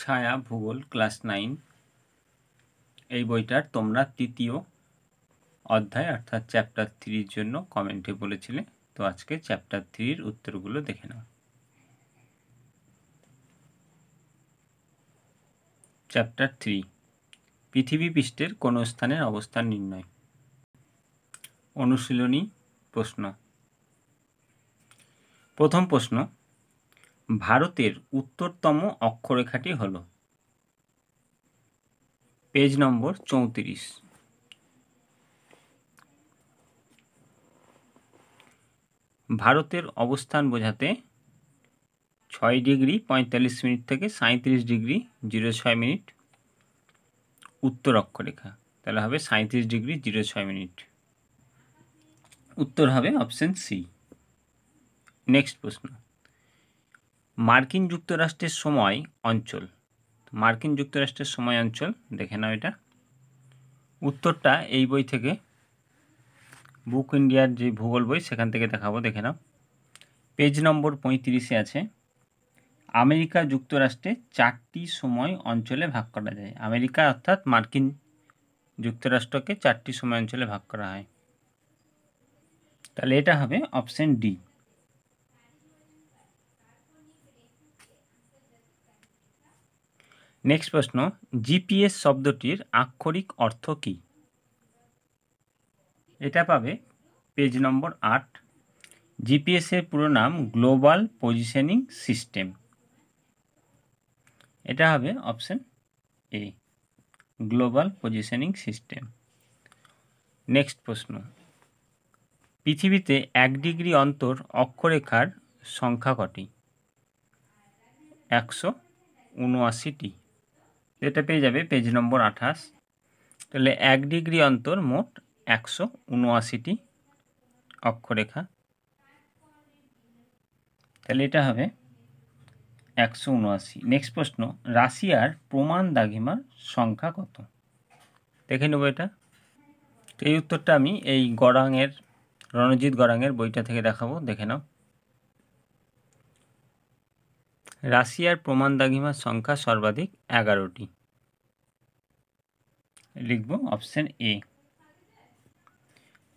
ছায়া ভূগোল class nine এই বইটার তোমরা তৃতীয় অধ্যায় অর্থাৎ চ্যাপ্টার থ্রির জন্য কমেন্টে বলেছিলে তো আজকে চ্যাপ্টার থ্রির উত্তরগুলো দেখে নাও চ্যাপ্টার থ্রি পৃথিবী পৃষ্ঠের কোন স্থানের অবস্থান নির্ণয় অনুশীলনী প্রশ্ন প্রথম প্রশ্ন ভারতের উত্তরতম অক্ষরেখাটি হল পেজ নম্বর চৌত্রিশ ভারতের অবস্থান বোঝাতে ছয় ডিগ্রি পঁয়তাল্লিশ মিনিট থেকে সাঁত্রিশ ডিগ্রি জিরো ছয় মিনিট উত্তর অক্ষরেখা তাহলে হবে সাঁত্রিশ ডিগ্রি জিরো ছয় মিনিট উত্তর হবে অপশান সি নেক্সট প্রশ্ন মার্কিন যুক্তরাষ্ট্রের সময় অঞ্চল মার্কিন যুক্তরাষ্ট্রের সময় অঞ্চল দেখে নাও এটা উত্তরটা এই বই থেকে বুক ইন্ডিয়ার যে ভূগোল বই সেখান থেকে দেখাবো দেখে নাও পেজ নম্বর পঁয়ত্রিশে আছে আমেরিকা যুক্তরাষ্ট্রে চারটি সময় অঞ্চলে ভাগ করা যায় আমেরিকা অর্থাৎ মার্কিন যুক্তরাষ্ট্রকে চারটি সময় অঞ্চলে ভাগ করা হয় তাহলে এটা হবে অপশন ডি নেক্সট প্রশ্ন জিপিএস শব্দটির আক্ষরিক অর্থ কী এটা পাবে পেজ নম্বর আট জিপিএসের পুরো নাম গ্লোবাল পজিশনিং সিস্টেম এটা হবে option A global positioning system next প্রশ্ন পৃথিবীতে এক ডিগ্রি অন্তর অক্ষরেখার সংখ্যা কটি একশো উনআশিটি এটা পেয়ে যাবে পেজ নম্বর আঠাশ তাহলে এক ডিগ্রি অন্তর মোট একশো উনআশিটি অক্ষরেখা তাহলে এটা হবে একশো উনআশি নেক্সট প্রশ্ন রাশিয়ার প্রমাণ দাগিমার সংখ্যা কত দেখে নেব এটা তো এই উত্তরটা আমি এই গরাঙের রণজিৎ গরাঙের বইটা থেকে দেখাবো দেখে নাও রাশিয়ার প্রমাণ দাগিমার সংখ্যা সর্বাধিক এগারোটি লিখব অপশান এ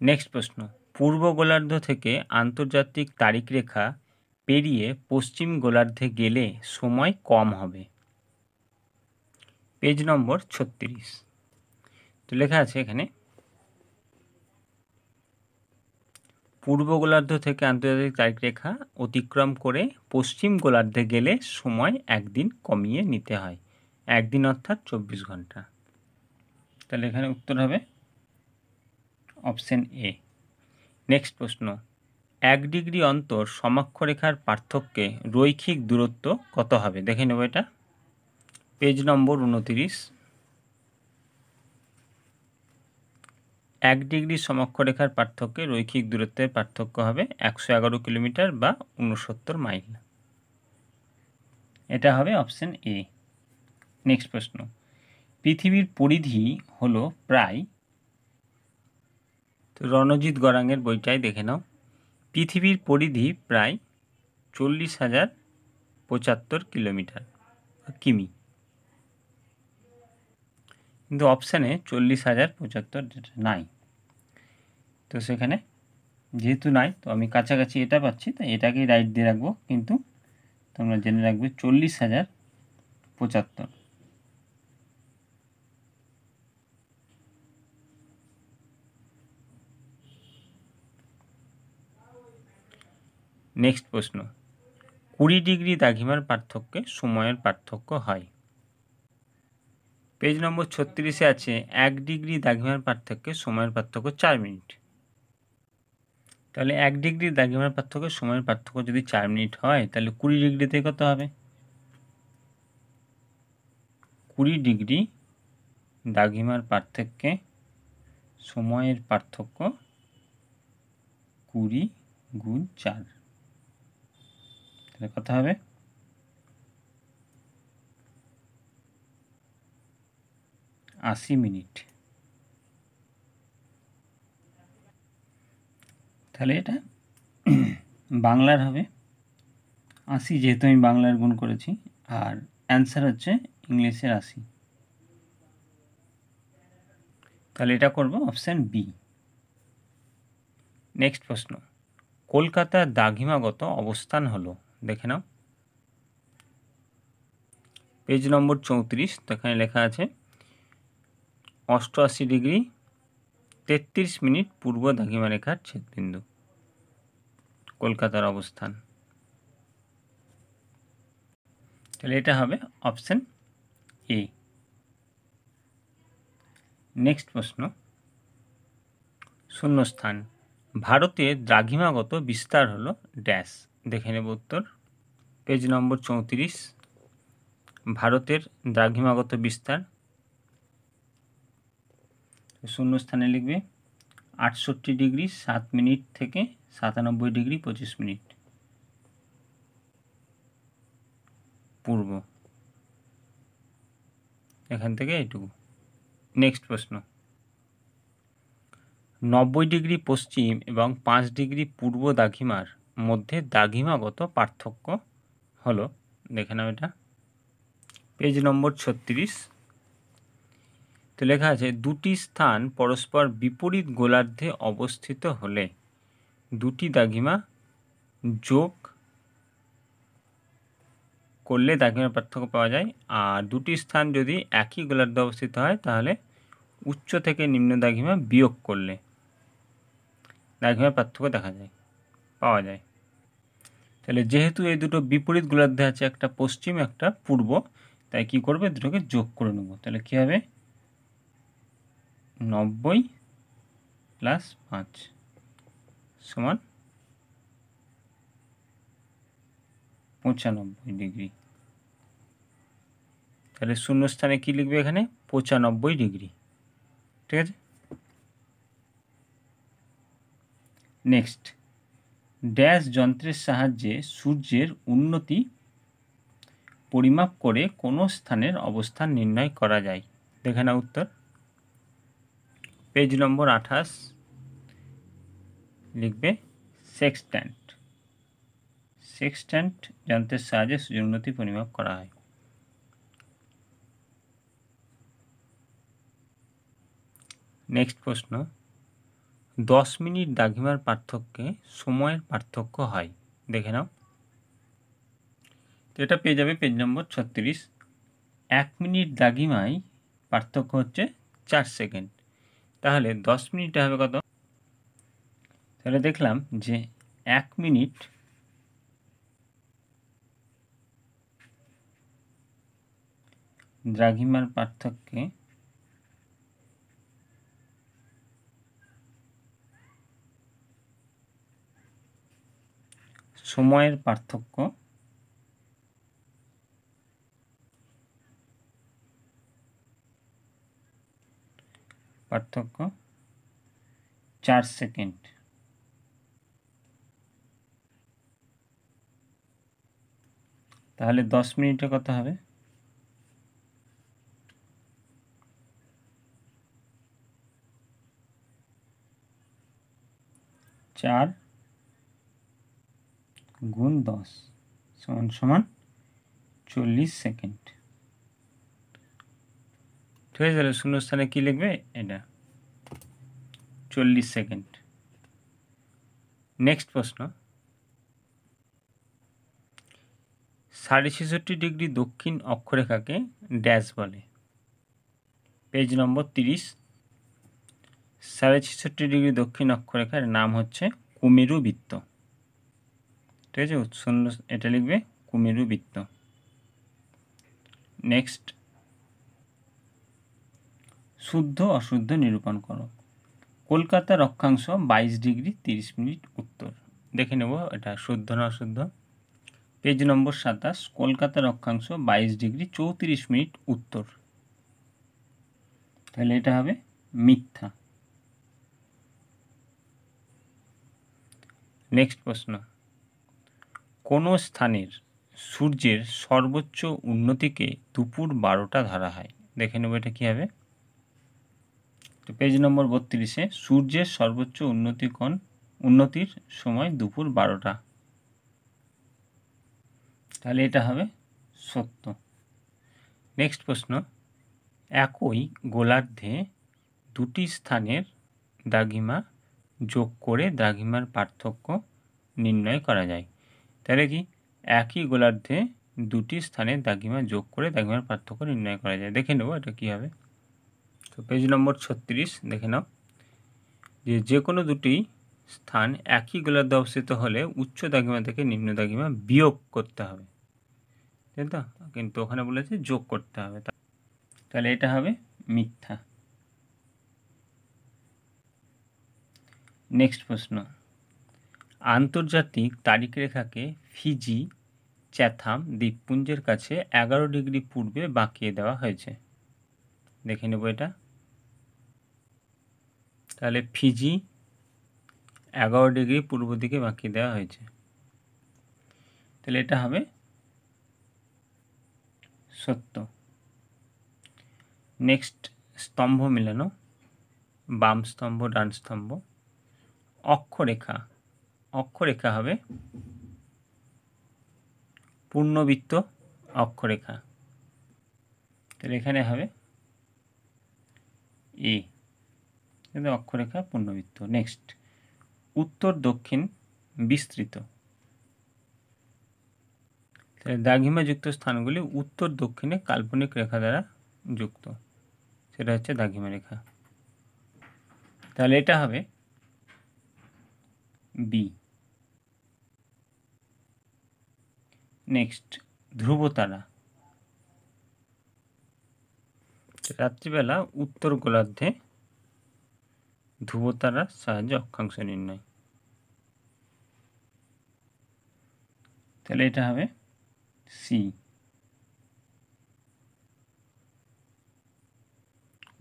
নেক্সট প্রশ্ন পূর্ব গোলার্ধ থেকে আন্তর্জাতিক তারিখ রেখা পেরিয়ে পশ্চিম গোলার্ধে গেলে সময় কম হবে পেজ নম্বর ছত্রিশ তো লেখা আছে এখানে পূর্ব গোলার্ধ থেকে আন্তর্জাতিক তারিখ রেখা অতিক্রম করে পশ্চিম গোলার্ধে গেলে সময় একদিন কমিয়ে নিতে হয় একদিন অর্থাৎ চব্বিশ ঘন্টা তাহলে এখানে উত্তর হবে অপশান এ নেক্সট প্রশ্ন এক ডিগ্রি অন্তর সমাক্ষরেখার পার্থক্যে রৈখিক দূরত্ব কত হবে দেখে নেব এটা পেজ নম্বর উনতিরিশ এক ডিগ্রি সমাক্ষরেখার পার্থক্যে রৈখিক দূরত্বের পার্থক্য হবে একশো এগারো কিলোমিটার বা উনসত্তর মাইল এটা হবে অপশান এ নেক্সট প্রশ্ন পৃথিবীর পরিধি হলো প্রায় তো রণজিৎ গরাঙ্গের বইটাই দেখে নাও পৃথিবীর পরিধি প্রায় চল্লিশ হাজার পঁচাত্তর কিলোমিটার কিমি কিন্তু অপশানে চল্লিশ হাজার পঁচাত্তর নাই তো সেখানে যেহেতু নাই তো আমি কাছাকাছি এটা পাচ্ছি তাই এটাকেই রাইট দিয়ে রাখবো কিন্তু তোমরা জেনে রাখবে চল্লিশ হাজার পঁচাত্তর নেক্সট প্রশ্ন কুড়ি ডিগ্রি দাঘিমার পার্থক্যে সময়ের পার্থক্য হয় পেজ নম্বর ছত্রিশে আছে এক ডিগ্রি দাঘিমার পার্থক্যে সময়ের পার্থক্য চার মিনিট তাহলে এক ডিগ্রি দাঘিমার পার্থক্য সময়ের পার্থক্য যদি চার মিনিট হয় তাহলে কুড়ি ডিগ্রিতে কত হবে কুড়ি ডিগ্রি দাঘিমার পার্থক্যে সময়ের পার্থক্য কুড়ি গুণ চার তাহলে কত হবে আশি মিনিট তাহলে এটা বাংলার হবে আশি যেহেতু আমি বাংলার গুণ করেছি আর অ্যান্সার হচ্ছে ইংলিশের আশি তাহলে এটা করব অপশান বি নেক্সট প্রশ্ন কলকাতার দাঘিমাগত অবস্থান হলো দেখে নাও পেজ নম্বর চৌত্রিশ তো লেখা আছে অষ্টআশি ডিগ্রি তেত্রিশ মিনিট পূর্ব দাগিমা রেখার ছেদবিন্দু কলকাতার অবস্থান তাহলে এটা হবে অপশান এ নেক্সট প্রশ্ন শূন্যস্থান ভারতে দ্রাঘিমাগত বিস্তার হলো ড্যাশ দেখে নেব উত্তর পেজ নম্বর চৌত্রিশ ভারতের দ্রাঘিমাগত বিস্তার শূন্যস্থানে লিখবে আটষট্টি ডিগ্রি সাত মিনিট থেকে সাতানব্বই ডিগ্রি পঁচিশ মিনিট পূর্ব এখান থেকে এটুকু নেক্সট প্রশ্ন নব্বই ডিগ্রি পশ্চিম এবং পাঁচ ডিগ্রি পূর্ব দাঘিমার মধ্যে দাঘিমাগত পার্থক্য হলো দেখে নাও এটা পেজ নম্বর ছত্রিশ তো লেখা আছে দুটি স্থান পরস্পর বিপরীত গোলার্ধে অবস্থিত হলে দুটি দাগিমা যোগ করলে দাগিমার পার্থক্য পাওয়া যায় আর দুটি স্থান যদি একই গোলার্ধে অবস্থিত হয় তাহলে উচ্চ থেকে নিম্ন দাগিমা বিয়োগ করলে দাগিমার পার্থক্য দেখা যায় পাওয়া যায় তাহলে যেহেতু এই দুটো বিপরীত গোলার্ধে আছে একটা পশ্চিম একটা পূর্ব তাই কি করবে দুটোকে যোগ করে নেব তাহলে কী হবে নব্বই প্লাস পাঁচ সমান পঁচানব্বই ডিগ্রি তাহলে শূন্যস্থানে কি লিখবে এখানে পঁচানব্বই ডিগ্রি ঠিক আছে নেক্সট ড্যাশ যন্ত্রের সাহায্যে সূর্যের উন্নতি পরিমাপ করে কোনো স্থানের অবস্থান নির্ণয় করা যায় দেখে না উত্তর পেজ নম্বর আঠাশ লিখবে সেক্সট্যান্ট সেক্সট্যান্ট যন্ত্রের সাহায্যে সূর্যের উন্নতি পরিমাপ করা হয় নেক্সট প্রশ্ন দশ মিনিট দাঘিমার পার্থক্যে সময়ের পার্থক্য হয় দেখে নাও তো এটা পেয়ে যাবে পেজ নম্বর ছত্রিশ এক মিনিট দাঘিমায় পার্থক্য হচ্ছে চার সেকেন্ড তাহলে দশ মিনিটে হবে কত তাহলে দেখলাম যে এক মিনিট দ্রাঘিমার পার্থক্যে সময়ের পার্থক্য পার্থক্য চার সেকেন্ড তাহলে দশ মিনিটে কত হবে চার গুণ দশ সমান সমান চল্লিশ সেকেন্ড হয়ে আছে শূন্যস্থানে কী লিখবে এটা চল্লিশ সেকেন্ড নেক্সট প্রশ্ন সাড়ে ছেষট্টি ডিগ্রি দক্ষিণ অক্ষরেখাকে ড্যাশ বলে পেজ নম্বর তিরিশ সাড়ে ছেষট্টি ডিগ্রি দক্ষিণ অক্ষরেখার নাম হচ্ছে কুমেরু বৃত্ত ঠিক আছে উৎসন্ন এটা লিখবে কুমেরু বৃত্ত নেক্সট শুদ্ধ অশুদ্ধ নিরূপণ করো কলকাতা রক্ষাংশ বাইশ ডিগ্রি তিরিশ মিনিট উত্তর দেখে নেব এটা শুদ্ধ না অশুদ্ধ পেজ নম্বর সাতাশ কলকাতা রক্ষাংশ বাইশ ডিগ্রি চৌত্রিশ মিনিট উত্তর তাহলে এটা হবে মিথ্যা নেক্সট প্রশ্ন কোনো স্থানের সূর্যের সর্বোচ্চ উন্নতিকে দুপুর বারোটা ধরা হয় দেখে নেব এটা কী হবে তো পেজ নম্বর বত্রিশে সূর্যের সর্বোচ্চ কোন উন্নতির সময় দুপুর বারোটা তাহলে এটা হবে সত্য নেক্সট প্রশ্ন একই গোলার্ধে দুটি স্থানের দাগিমা যোগ করে দাগিমার পার্থক্য নির্ণয় করা যায় তাহলে কি একই গোলার্ধে দুটি স্থানে দাগিমা যোগ করে দাগিমার পার্থক্য নির্ণয় করা যায় দেখে নেবো এটা কী হবে তো পেজ নম্বর ছত্রিশ দেখে নাও যে যে কোনো দুটি স্থান একই গোলার্ধে অবস্থিত হলে উচ্চ দাগিমা থেকে নিম্ন দাগিমা বিয়োগ করতে হবে তাই তো কিন্তু ওখানে বলেছে যোগ করতে হবে তাহলে এটা হবে মিথ্যা নেক্সট প্রশ্ন আন্তর্জাতিক তারিখ রেখাকে ফিজি চ্যাথাম দ্বীপপুঞ্জের কাছে এগারো ডিগ্রি পূর্বে বাঁকিয়ে দেওয়া হয়েছে দেখে নেব এটা তাহলে ফিজি এগারো ডিগ্রি পূর্ব দিকে বাঁকিয়ে দেওয়া হয়েছে তাহলে এটা হবে সত্য নেক্সট স্তম্ভ মেলানো বাম স্তম্ভ ডান স্তম্ভ অক্ষরেখা অক্ষরেখা হবে পূর্ণবৃত্ত অক্ষরেখা তাহলে এখানে হবে এ অক্ষরেখা পূর্ণবৃত্ত নেক্সট উত্তর দক্ষিণ বিস্তৃত তাহলে দাঘিমাযুক্ত স্থানগুলি উত্তর দক্ষিণে কাল্পনিক রেখা দ্বারা যুক্ত সেটা হচ্ছে দাঘিমা রেখা তাহলে এটা হবে বি নেক্সট ধ্রুবতারা রাত্রিবেলা উত্তর গোলার্ধে ধ্রুবতারার সাহায্যে অক্ষাংশ নির্ণয় তাহলে এটা হবে সি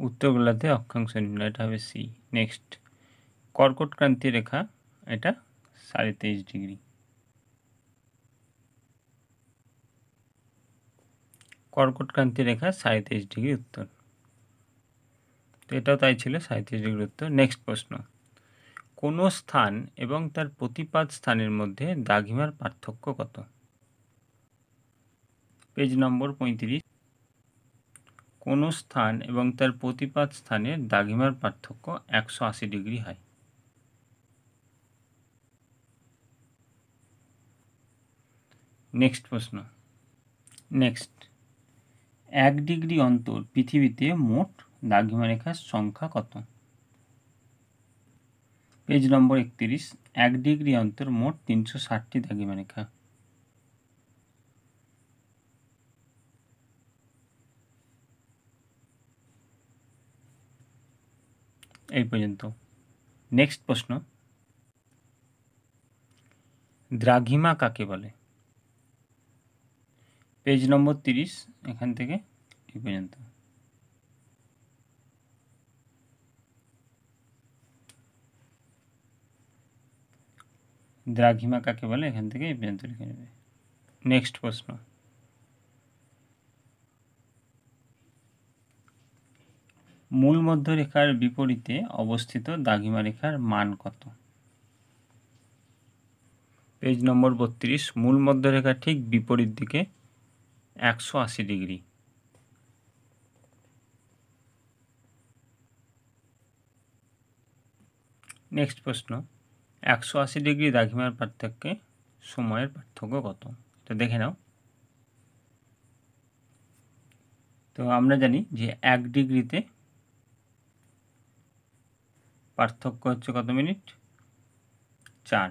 উত্তর গোলার্ধে অক্ষাংশ নির্ণয় এটা হবে সি নেক্সট কর্কটক্রান্তি রেখা এটা সাড়ে তেইশ ডিগ্রি কর্কটক্রান্তি রেখা সাঁত্রিশ ডিগ্রি উত্তর তো এটাও তাই ছিল সাঁত্রিশ ডিগ্রি উত্তর নেক্সট প্রশ্ন কোনো স্থান এবং তার প্রতিপাদ স্থানের মধ্যে দাঘিমার পার্থক্য কত পেজ নম্বর পঁয়ত্রিশ কোন স্থান এবং তার প্রতিপাদ স্থানের দাঘিমার পার্থক্য একশো আশি ডিগ্রি হয় নেক্সট প্রশ্ন নেক্সট এক ডিগ্রি অন্তর পৃথিবীতে মোট রেখার সংখ্যা কত পেজ নম্বর একত্রিশ এক ডিগ্রি অন্তর মোট তিনশো ষাটটি রেখা এই পর্যন্ত নেক্সট প্রশ্ন দ্রাঘিমা কাকে বলে পেজ নম্বর তিরিশ এখান থেকে এই পর্যন্ত দ্রাঘিমা কাকে বলে এখান থেকে এই পর্যন্ত লিখে নেবে নেক্সট প্রশ্ন মূল মধ্যরেখার বিপরীতে অবস্থিত দাঘিমা রেখার মান কত পেজ নম্বর বত্রিশ মূল মধ্যরেখার ঠিক বিপরীত দিকে একশো আশি ডিগ্রি নেক্সট প্রশ্ন একশো আশি ডিগ্রি দাঘিমার পার্থক্যে সময়ের পার্থক্য কত তো দেখে নাও তো আমরা জানি যে এক ডিগ্রিতে পার্থক্য হচ্ছে কত মিনিট চার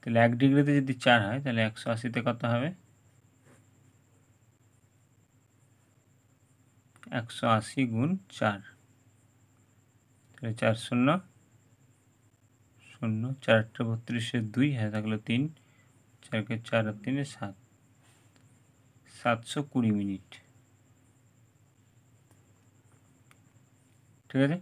তাহলে এক ডিগ্রিতে যদি চার হয় তাহলে একশো আশিতে কত হবে একশো আশি গুণ চার তাহলে চার শূন্য শূন্য চারটা বত্রিশে দুই হ্যাঁ থাকলো তিন চারকে চার তিনে সাত সাতশো কুড়ি মিনিট ঠিক আছে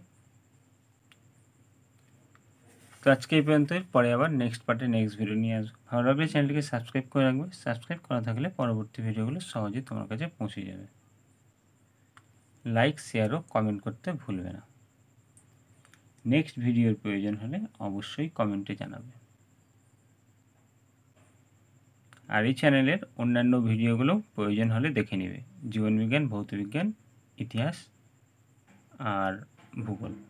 তো আজকে এই পর্যন্ত পরে আবার নেক্সট পার্টে নেক্সট ভিডিও নিয়ে আসবো ভালো লাগলে চ্যানেলটিকে সাবস্ক্রাইব করে রাখবে সাবস্ক্রাইব করা থাকলে পরবর্তী ভিডিওগুলো সহজে তোমার কাছে পৌঁছে যাবে লাইক শেয়ার ও কমেন্ট করতে ভুলবে না নেক্সট ভিডিওর প্রয়োজন হলে অবশ্যই কমেন্টে জানাবে আর এই চ্যানেলের অন্যান্য ভিডিওগুলো প্রয়োজন হলে দেখে নেবে জীবনবিজ্ঞান ভৌতবিজ্ঞান ইতিহাস আর ভূগোল